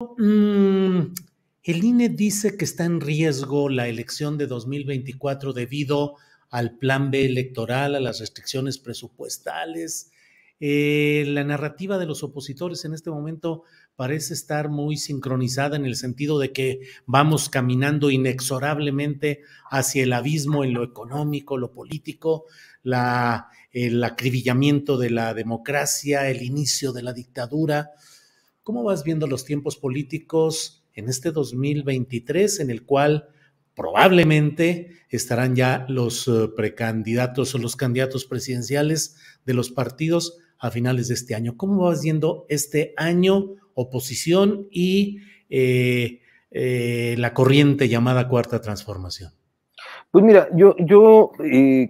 Mm, el INE dice que está en riesgo la elección de 2024 debido al plan B electoral, a las restricciones presupuestales. Eh, la narrativa de los opositores en este momento parece estar muy sincronizada en el sentido de que vamos caminando inexorablemente hacia el abismo en lo económico, lo político, el acribillamiento de la democracia, el inicio de la dictadura. ¿Cómo vas viendo los tiempos políticos en este 2023 en el cual probablemente estarán ya los eh, precandidatos o los candidatos presidenciales de los partidos a finales de este año? ¿Cómo vas viendo este año oposición y eh, eh, la corriente llamada cuarta transformación? Pues mira, yo, yo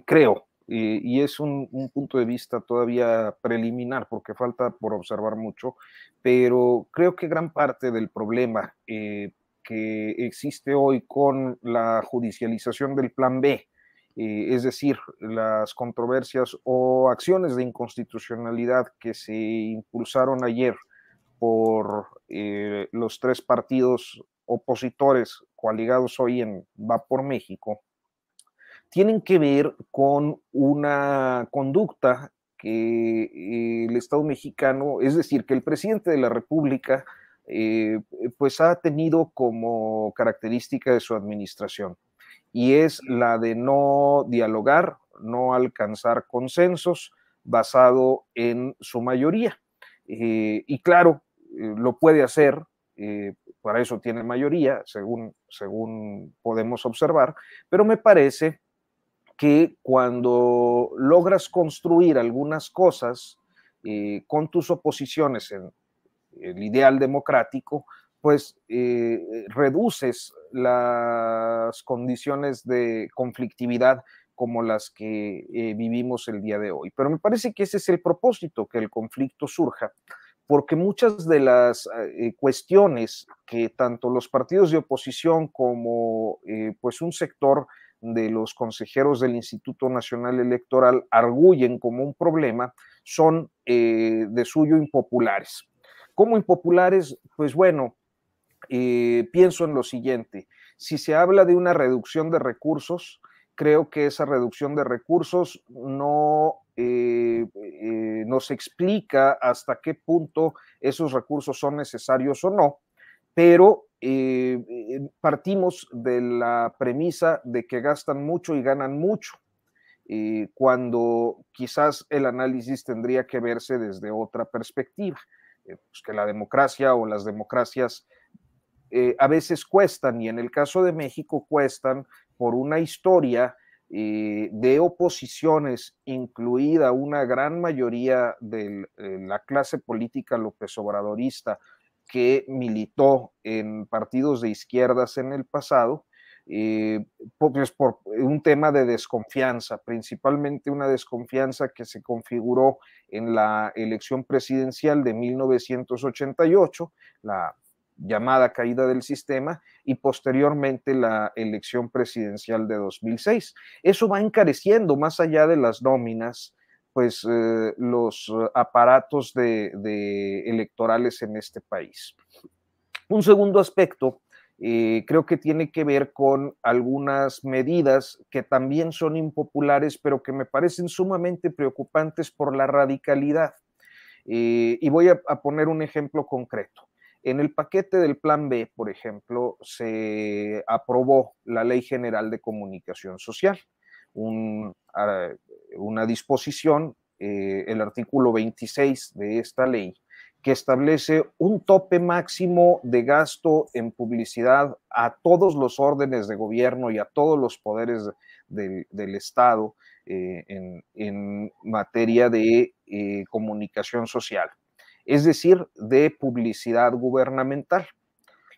creo eh, y es un, punto de vista todavía preliminar porque falta por observar mucho, pero creo que gran parte del problema eh, que existe hoy con la judicialización del plan B, eh, es decir, las controversias o acciones de inconstitucionalidad que se impulsaron ayer por los tres partidos opositores coaligados hoy en Va por México, tienen que ver con una conducta que eh, el Estado mexicano, es decir, que el presidente de la República, eh, pues ha tenido como característica de su administración, y es la de no dialogar, no alcanzar consensos basado en su mayoría. Eh, y claro, lo puede hacer, para eso tiene mayoría, según, según podemos observar, pero me parece que cuando logras construir algunas cosas eh, con tus oposiciones en el ideal democrático, pues eh, reduces las condiciones de conflictividad como las que eh, vivimos el día de hoy. Pero me parece que ese es el propósito, que el conflicto surja, porque muchas de las cuestiones que tanto los partidos de oposición como pues un sector de los consejeros del Instituto Nacional Electoral arguyen como un problema son eh, de suyo impopulares. ¿Cómo impopulares? Pues bueno, eh, pienso en lo siguiente, si se habla de una reducción de recursos, creo que esa reducción de recursos no eh, nos explica hasta qué punto esos recursos son necesarios o no pero eh, eh, partimos de la premisa de que gastan mucho y ganan mucho, eh, cuando quizás el análisis tendría que verse desde otra perspectiva, pues, que la democracia o las democracias a veces cuestan, y en el caso de México cuestan por una historia de oposiciones, incluida una gran mayoría de la clase política lópez obradorista, que militó en partidos de izquierdas en el pasado, eh, pues, por un tema de desconfianza, principalmente una desconfianza que se configuró en la elección presidencial de 1988, la llamada caída del sistema y posteriormente la elección presidencial de 2006. Eso va encareciendo más allá de las nóminas pues eh, los eh, aparatos de, electorales en este país. Un segundo aspecto eh, creo que tiene que ver con algunas medidas que también son impopulares, pero que me parecen sumamente preocupantes por la radicalidad. y voy a, a, poner un ejemplo concreto. En el paquete del Plan B, por ejemplo, se aprobó la Ley General de Comunicación Social, un ah, una disposición, eh, el artículo 26 de esta ley, que establece un tope máximo de gasto en publicidad a todos los órdenes de gobierno y a todos los poderes del, Estado eh, en, materia de eh, comunicación social, es decir, de publicidad gubernamental.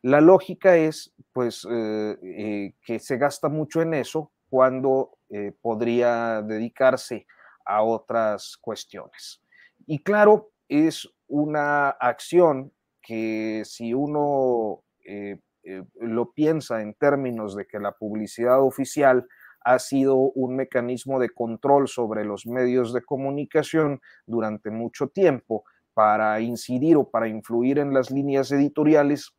La lógica es pues, que se gasta mucho en eso cuando eh, podría dedicarse a otras cuestiones. Y claro, es una acción que si uno eh, eh, lo piensa en términos de que la publicidad oficial ha sido un mecanismo de control sobre los medios de comunicación durante mucho tiempo para incidir o para influir en las líneas editoriales,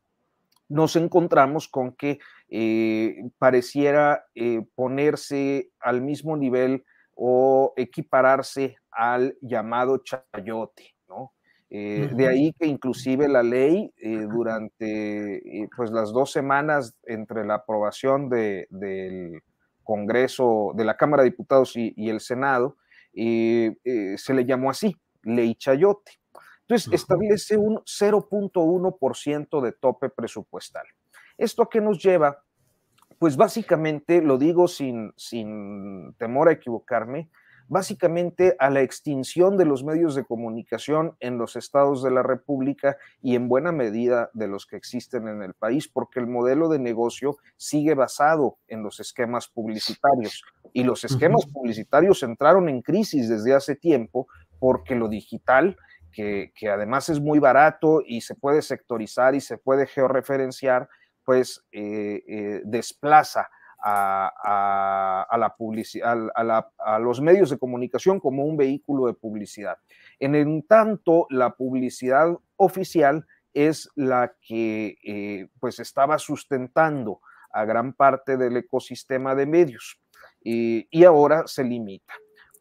nos encontramos con que eh, pareciera eh, ponerse al mismo nivel o equipararse al llamado chayote, ¿no? Eh, de ahí que inclusive la ley durante pues las dos semanas entre la aprobación del Congreso, de la Cámara de Diputados y el Senado, se le llamó así, ley chayote. Entonces, establece un 0.1% de tope presupuestal. ¿Esto a qué nos lleva? Pues básicamente, lo digo sin, temor a equivocarme, básicamente a la extinción de los medios de comunicación en los estados de la República y en buena medida de los que existen en el país, porque el modelo de negocio sigue basado en los esquemas publicitarios. Y los esquemas publicitarios entraron en crisis desde hace tiempo porque lo digital que, además es muy barato y se puede sectorizar y se puede georreferenciar, pues desplaza a, los medios de comunicación como un vehículo de publicidad. En el tanto, la publicidad oficial es la que eh, pues estaba sustentando a gran parte del ecosistema de medios eh, y ahora se limita.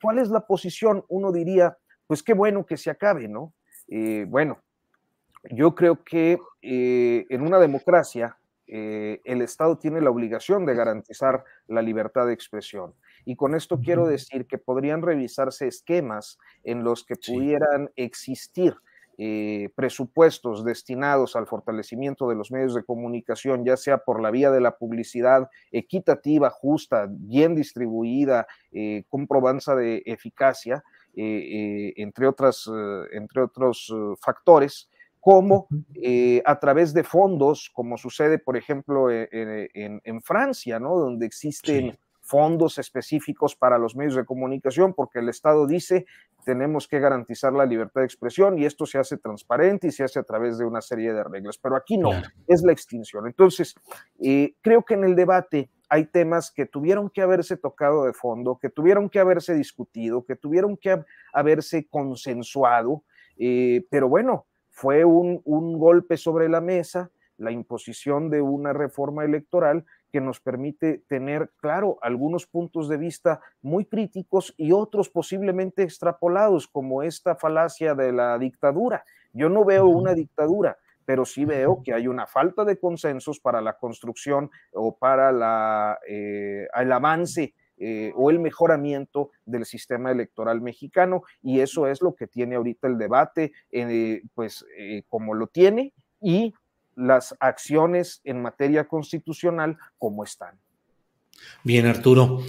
¿Cuál es la posición? Uno diría, pues qué bueno que se acabe, ¿no? Eh, bueno, yo creo que eh, en una democracia eh, el Estado tiene la obligación de garantizar la libertad de expresión. Y con esto quiero decir que podrían revisarse esquemas en los que pudieran existir presupuestos destinados al fortalecimiento de los medios de comunicación, ya sea por la vía de la publicidad equitativa, justa, bien distribuida, con comprobanza de eficacia, eh, eh, entre, otras, eh, entre otros factores, como a través de fondos, como sucede, por ejemplo, e, e, en, Francia, ¿no? donde existen fondos específicos para los medios de comunicación, porque el Estado dice tenemos que garantizar la libertad de expresión y esto se hace transparente y se hace a través de una serie de reglas, pero aquí no, es la extinción. Entonces, creo que en el debate hay temas que tuvieron que haberse tocado de fondo, que tuvieron que haberse discutido, que tuvieron que haberse consensuado, eh, pero bueno, fue un, un golpe sobre la mesa, la imposición de una reforma electoral que nos permite tener, claro, algunos puntos de vista muy críticos y otros posiblemente extrapolados, como esta falacia de la dictadura. Yo no veo una dictadura, pero sí veo que hay una falta de consensos para la construcción o para eh, el avance eh, o el mejoramiento del sistema electoral mexicano y eso es lo que tiene ahorita el debate, eh, pues como lo tiene y las acciones en materia constitucional como están. Bien, Arturo.